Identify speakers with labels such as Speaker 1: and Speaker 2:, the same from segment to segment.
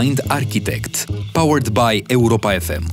Speaker 1: Mind Architect, powered by Europa FM,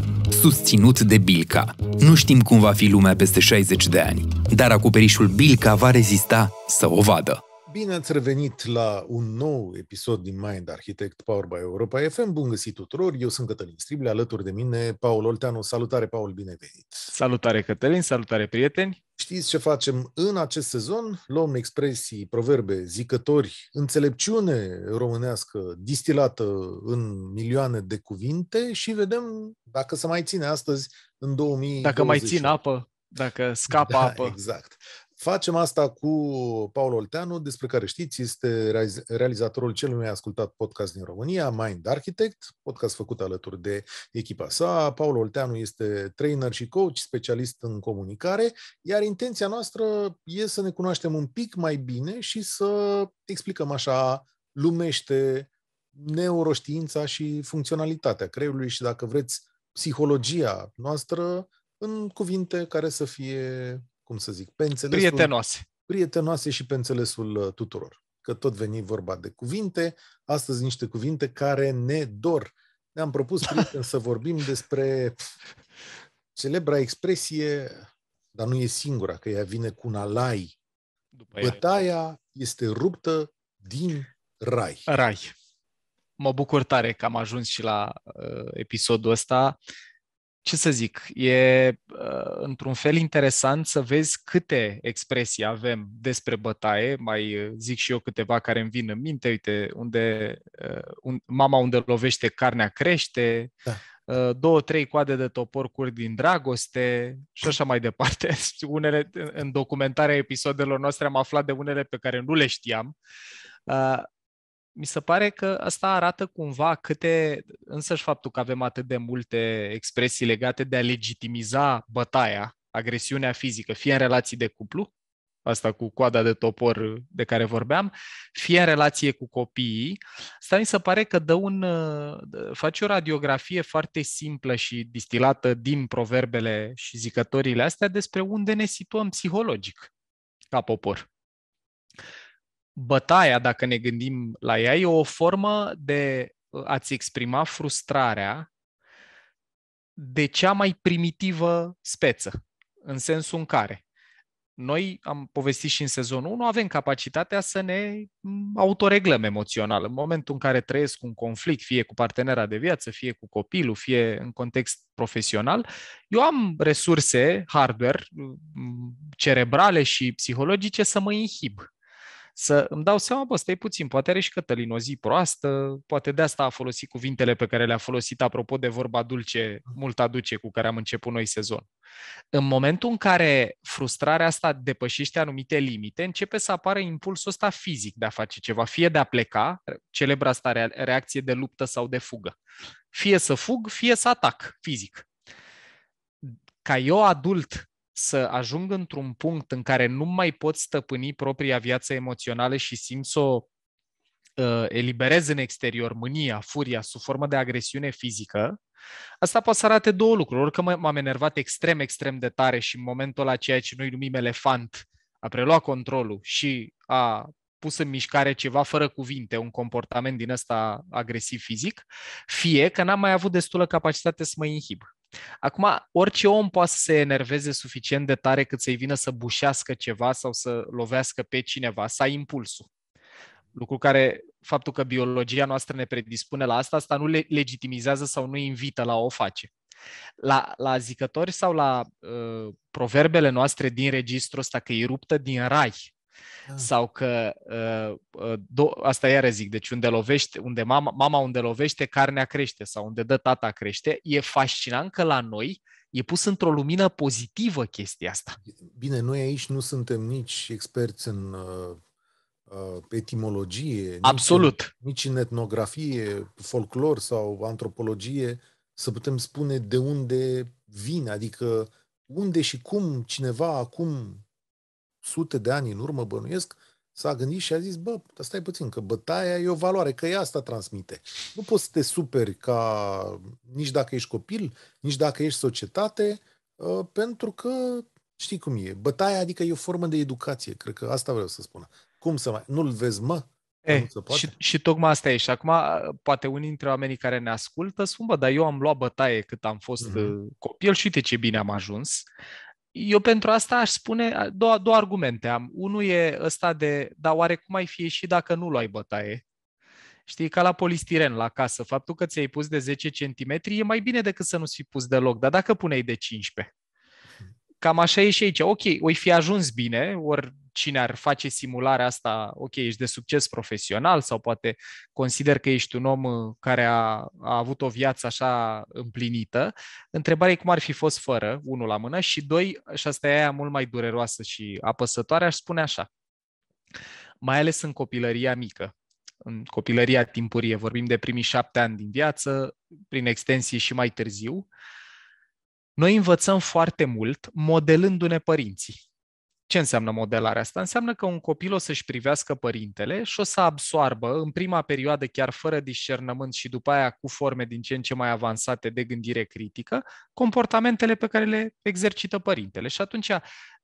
Speaker 1: susținut de Bilca. Nu știm cum va fi lumea peste 60 de ani, dar acoperișul Bilca va rezista să o vadă.
Speaker 2: Bine ați revenit la un nou episod din Mind Architect Power by Europa FM. Bun găsit tuturor! Eu sunt Cătălin Strible, alături de mine Paul Olteanu. Salutare, Paul, bine venit!
Speaker 1: Salutare, Cătălin! Salutare, prieteni! Știți ce facem
Speaker 2: în acest sezon? Luăm expresii, proverbe, zicători, înțelepciune românească distilată în milioane de cuvinte și vedem dacă se mai ține astăzi în 2020. Dacă mai țin
Speaker 1: apă, dacă scapă da, apă.
Speaker 2: Exact. Facem asta cu Paul Olteanu, despre care știți, este realizatorul celui mai ascultat podcast din România, Mind Architect, podcast făcut alături de echipa sa. Paul Olteanu este trainer și coach, specialist în comunicare, iar intenția noastră e să ne cunoaștem un pic mai bine și să explicăm așa lumește neuroștiința și funcționalitatea creierului și, dacă vreți, psihologia noastră în cuvinte care să fie cum să zic, pe înțelesul... Prietenoase. Prietenoase și pe înțelesul uh, tuturor. Că tot veni vorba de cuvinte, astăzi niște cuvinte care ne dor. Ne-am propus, prieten, să vorbim despre celebra expresie, dar nu e singura, că ea vine cu un
Speaker 1: alai. După Bătaia ea. este ruptă din rai. Rai. Mă bucur tare că am ajuns și la uh, episodul ăsta ce să zic, e uh, într-un fel interesant să vezi câte expresii avem despre bătaie, mai uh, zic și eu câteva care îmi vin în minte, uite, unde uh, un, mama unde lovește carnea crește, da. două, trei coade de topor cur din dragoste și așa mai departe. Unele, în documentarea episodelor noastre am aflat de unele pe care nu le știam mi se pare că asta arată cumva câte, însăși faptul că avem atât de multe expresii legate de a legitimiza bătaia, agresiunea fizică, fie în relații de cuplu, asta cu coada de topor de care vorbeam, fie în relație cu copiii, asta mi se pare că dă un, face o radiografie foarte simplă și distilată din proverbele și zicătorile astea despre unde ne situăm psihologic ca popor bătaia, dacă ne gândim la ea, e o formă de uh, a-ți exprima frustrarea de cea mai primitivă speță, în sensul în care noi am povestit și în sezonul 1, avem capacitatea să ne mm, autoreglăm emoțional. În momentul în care trăiesc un conflict, fie cu partenera de viață, fie cu copilul, fie în context profesional, eu am resurse hardware, mm, cerebrale și psihologice să mă inhib să îmi dau seama, bă, stai puțin, poate are și Cătălin o zi proastă, poate de asta a folosit cuvintele pe care le-a folosit apropo de vorba dulce, mult aduce, cu care am început noi sezon. În momentul în care frustrarea asta depășește anumite limite, începe să apară impulsul ăsta fizic de a face ceva, fie de a pleca, celebra asta reacție de luptă sau de fugă. Fie să fug, fie să atac fizic. Ca eu adult să ajung într-un punct în care nu mai pot stăpâni propria viață emoțională și simt să o uh, eliberez în exterior mânia, furia, sub formă de agresiune fizică, asta poate să arate două lucruri. Orică că m-am enervat extrem, extrem de tare și în momentul ăla ceea ce noi numim elefant a preluat controlul și a pus în mișcare ceva fără cuvinte, un comportament din ăsta agresiv fizic, fie că n-am mai avut destulă capacitate să mă inhib. Acum, orice om poate să se enerveze suficient de tare cât să-i vină să bușească ceva sau să lovească pe cineva, să ai impulsul. Lucru care, faptul că biologia noastră ne predispune la asta, asta nu le legitimizează sau nu invită la o face. La, la zicători sau la uh, proverbele noastre din registrul ăsta, că e ruptă din rai, da. Sau că, uh, uh, do- asta iară zic, deci unde lovește, unde mama, mama unde lovește, carnea crește sau unde dă tata crește, e fascinant că la noi e pus într-o lumină pozitivă chestia asta.
Speaker 2: Bine, noi aici nu suntem nici experți în uh, uh, etimologie, Absolut. Nici, în, nici în etnografie, folclor sau antropologie, să putem spune de unde vine, adică unde și cum cineva acum sute de ani în urmă, bănuiesc, s-a gândit și a zis, bă, dar stai puțin, că bătaia e o valoare, că e asta transmite. Nu poți să te superi ca nici dacă ești copil, nici dacă ești societate, ă, pentru că știi cum e. Bătaia, adică e o formă de educație, cred că asta vreau să spun. Cum să mai... Nu-l vezi, mă? E, eh, nu se poate. Și,
Speaker 1: și tocmai asta e. Și acum, poate unii dintre oamenii care ne ascultă spun, bă, dar eu am luat bătaie cât am fost mm-hmm. copil și uite ce bine am ajuns eu pentru asta aș spune două, două argumente am. Unul e ăsta de, dar oare cum ai fi ieșit dacă nu luai bătaie? Știi, ca la polistiren la casă, faptul că ți-ai pus de 10 cm e mai bine decât să nu-ți fi pus deloc, dar dacă puneai de 15? Cam așa e și aici. Ok, oi fi ajuns bine, ori cine ar face simularea asta, ok, ești de succes profesional sau poate consider că ești un om uh, care a, a avut o viață așa împlinită, întrebarea e cum ar fi fost fără, unul la mână, și doi, și asta e aia mult mai dureroasă și apăsătoare, aș spune așa, mai ales în copilăria mică, în copilăria timpurie, vorbim de primii șapte ani din viață, prin extensie și mai târziu, noi învățăm foarte mult modelându-ne părinții. Ce înseamnă modelarea asta? Înseamnă că un copil o să-și privească părintele și o să absoarbă în prima perioadă chiar fără discernământ și după aia cu forme din ce în ce mai avansate de gândire critică, comportamentele pe care le exercită părintele. Și atunci,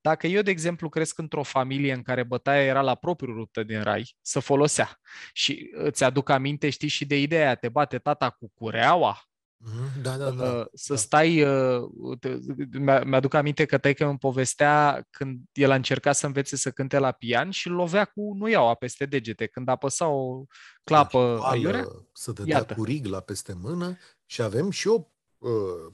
Speaker 1: dacă eu, de exemplu, cresc într-o familie în care bătaia era la propriul ruptă din rai, să folosea. Și îți aduc aminte, știi, și de ideea, te bate tata cu cureaua, Mm-hmm. Da, da, da. Uh, să da. stai, uh, mi-aduc aminte că taică îmi povestea când el a încercat să învețe să cânte la pian și lovea cu nu iau peste degete. Când apăsa o clapă da, aiurea, uh, Să dădea iată.
Speaker 2: cu rigla peste mână și avem și o,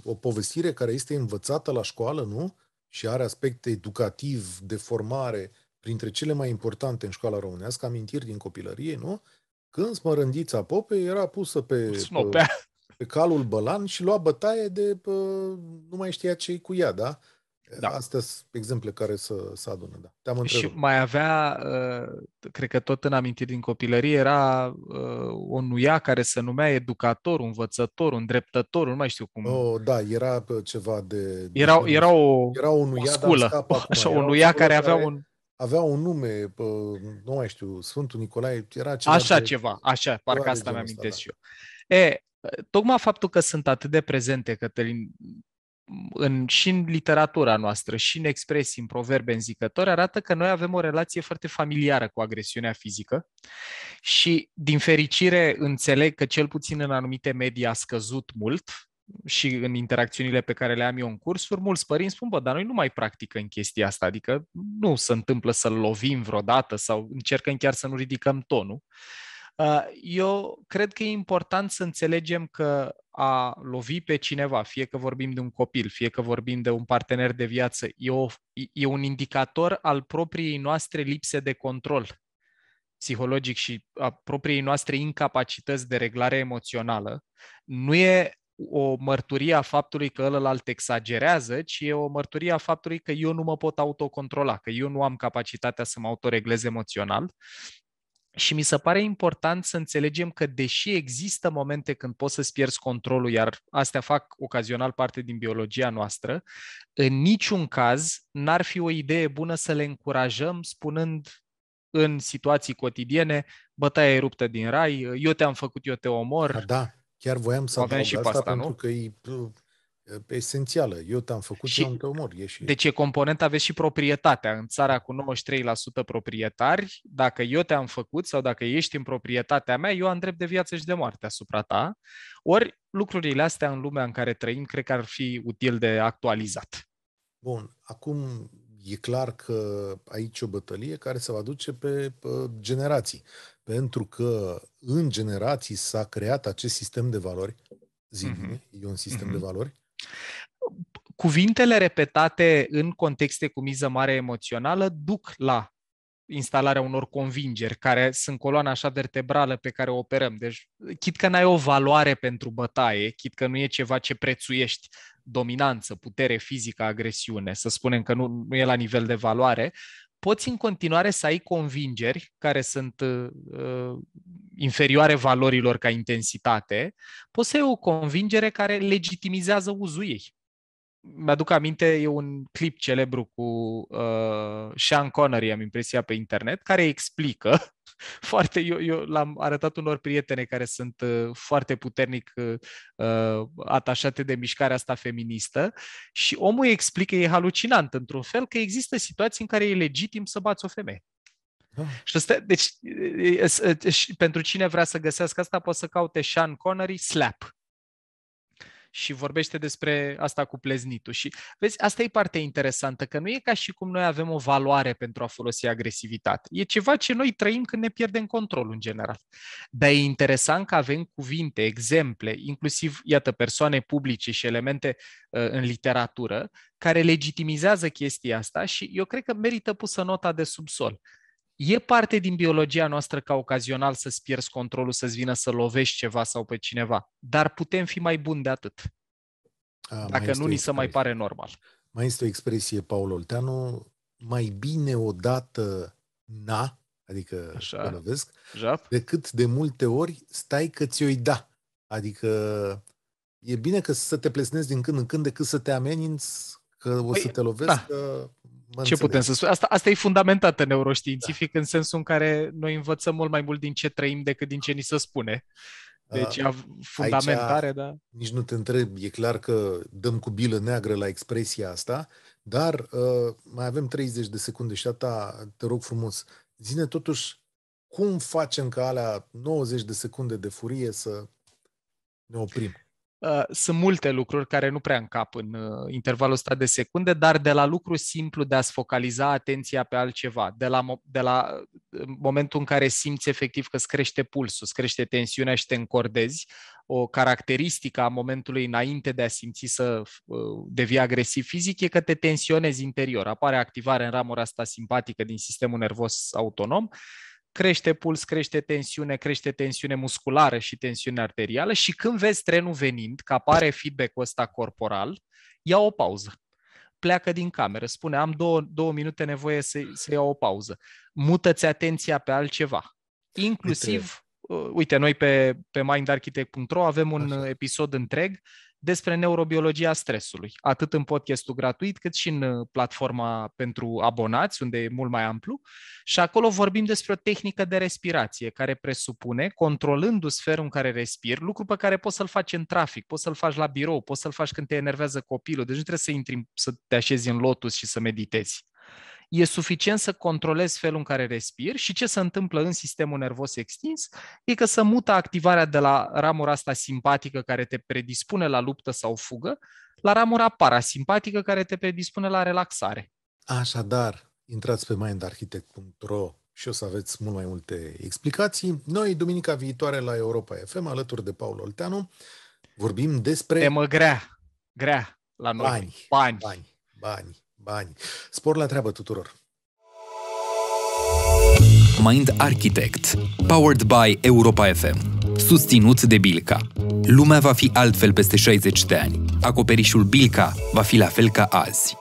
Speaker 2: o povestire care este învățată la școală, nu? Și are aspecte educativ, de formare, printre cele mai importante în școala românească, amintiri din copilărie, nu? Când smărândița Pope era pusă pe... Snopea pe calul Bălan și lua bătaie de pă, nu mai știa ce cu ea, da? Da. Astea sunt exemple care să, să adună, da. Te-am întrebat.
Speaker 1: Și mai avea, ă, cred că tot în amintiri din copilărie, era ă, o nuia care se numea educator, învățător, îndreptător, nu mai știu cum.
Speaker 2: Oh, da, era ceva de... Era, de, era
Speaker 1: o, era o, nuia, o sculă, acum. așa, era o nuia care, care avea un
Speaker 2: avea un nume, nu mai știu, Sfântul Nicolae, era ceva... Așa de, ceva, așa, parcă asta mi-am amintesc
Speaker 1: da. și eu. E, Tocmai faptul că sunt atât de prezente, Cătălin, în, și în literatura noastră, și în expresii, în proverbe, în zicători, arată că noi avem o relație foarte familiară cu agresiunea fizică și, din fericire, înțeleg că cel puțin în anumite medii a scăzut mult și în interacțiunile pe care le am eu în cursuri, mulți părinți spun, bă, dar noi nu mai practicăm chestia asta, adică nu se întâmplă să-l lovim vreodată sau încercăm chiar să nu ridicăm tonul. Uh, Uh, eu cred că e important să înțelegem că a lovi pe cineva, fie că vorbim de un copil, fie că vorbim de un partener de viață, e, o, e un indicator al propriei noastre lipse de control psihologic și a propriei noastre incapacități de reglare emoțională, nu e o mărturie a faptului că ălălalt exagerează, ci e o mărturie a faptului că eu nu mă pot autocontrola, că eu nu am capacitatea să mă autoreglez emoțional și mi se pare important să înțelegem că, deși există momente când poți să-ți pierzi controlul, iar astea fac ocazional parte din biologia noastră, în niciun caz n-ar fi o idee bună să le încurajăm spunând în situații cotidiene, bătaia e ruptă din rai, eu te-am făcut, eu te omor. Da, chiar voiam să adaug asta, asta nu? pentru
Speaker 2: că e uh, pe esențială. Eu te-am făcut, și, eu am te omor. Deci
Speaker 1: e componenta, aveți și proprietatea. În țara cu 93% proprietari, dacă eu te-am făcut sau dacă ești în proprietatea mea, eu am drept de viață și de moarte asupra ta. Ori lucrurile astea în lumea în care trăim, cred că ar fi util de actualizat.
Speaker 2: Bun, acum e clar că aici o bătălie care se va duce pe, pe generații. Pentru că în generații s-a creat acest sistem de valori, zic, mm-hmm. e un sistem mm-hmm. de valori,
Speaker 1: Cuvintele repetate în contexte cu miză mare emoțională duc la instalarea unor convingeri care sunt coloana așa vertebrală pe care o operăm. Deci, chit că n-ai o valoare pentru bătaie, chit că nu e ceva ce prețuiești, dominanță, putere fizică, agresiune, să spunem că nu, nu e la nivel de valoare, poți în continuare să ai convingeri care sunt uh, uh inferioare valorilor ca intensitate, poți să ai o convingere care legitimizează uzul ei. Mi-aduc aminte, e un clip celebru cu uh, Sean Connery, am impresia pe internet, care explică foarte, eu, eu l-am arătat unor prietene care sunt uh, foarte puternic uh, uh, atașate de mișcarea asta feministă și omul explică, e halucinant într-un fel, că există situații în care e legitim să bați o femeie. Da. Și asta, deci, pentru cine vrea să găsească asta, poate să caute Sean Connery Slap. Și vorbește despre asta cu pleznitul. Și vezi, asta e partea interesantă, că nu e ca și cum noi avem o valoare pentru a folosi agresivitate. E ceva ce noi trăim când ne pierdem controlul în general. Dar e interesant că avem cuvinte, exemple, inclusiv, iată, persoane publice și elemente uh, în literatură, care legitimizează chestia asta și eu cred că merită pusă nota de subsol e parte din biologia noastră ca ocazional să-ți pierzi controlul, să-ți vină să lovești ceva sau pe cineva, dar putem fi mai buni de atât. A, dacă nu ni se mai pare normal.
Speaker 2: Mai este o expresie, Paul Olteanu, mai bine odată na, adică Așa. te lovesc, Jap. decât de multe ori stai că ți-o-i da. Adică e bine că să te plesnezi din când în când decât să te ameninți că o păi, să te lovesc. Da. Că...
Speaker 1: Mă ce putem să spun? Asta, asta e fundamentată neuroștiințific da. în sensul în care noi învățăm mult mai mult din ce trăim decât din ce ni se spune. Deci uh, fundamentare, aici, da.
Speaker 2: Nici nu te întreb, e clar că dăm cu bilă neagră la expresia asta, dar uh, mai avem 30 de secunde și ta, te rog frumos, zine totuși cum facem ca alea 90 de secunde de furie să ne oprim?
Speaker 1: Uh, sunt multe lucruri care nu prea încap în uh, intervalul ăsta de secunde, dar de la lucru simplu de a-ți focaliza atenția pe altceva, de la, de la uh, momentul în care simți efectiv că îți crește pulsul, îți crește tensiunea și te încordezi, o caracteristică a momentului înainte de a simți să devii agresiv fizic e că te tensionezi interior. Apare activare în ramura asta simpatică din sistemul nervos autonom crește puls, crește tensiune, crește tensiune musculară și tensiune arterială și când vezi trenul venind, că apare feedback-ul ăsta corporal, ia o pauză. Pleacă din cameră, spune am două, două minute nevoie să, să iau o pauză. Mută-ți atenția pe altceva. Inclusiv, uh, uite, noi pe, pe mindarchitect.ro avem un Așa. episod întreg despre neurobiologia stresului, atât în podcastul gratuit, cât și în uh, platforma pentru abonați, unde e mult mai amplu. Și acolo vorbim despre o tehnică de respirație care presupune, controlându-ți în care respiri, lucru pe care poți să-l faci în trafic, poți să-l faci la birou, poți să-l faci când te enervează copilul, deci nu trebuie să intri, să te așezi în lotus și să meditezi e suficient să controlezi felul în care respiri și ce se întâmplă în sistemul nervos extins e că se mută activarea de la ramura asta simpatică care te predispune la luptă sau fugă la ramura parasimpatică care te predispune la relaxare.
Speaker 2: Așadar, intrați pe mindarchitect.ro și o să aveți mult mai multe explicații. Noi, duminica viitoare la Europa FM, alături de Paul Olteanu, vorbim despre... Temă grea,
Speaker 1: grea la noi. Bani,
Speaker 2: bani, bani. bani bani. Spor la treabă tuturor!
Speaker 1: Mind Architect, powered by Europa FM, susținut de Bilca. Lumea va fi altfel peste 60 de ani. Acoperișul Bilca va fi la fel ca azi.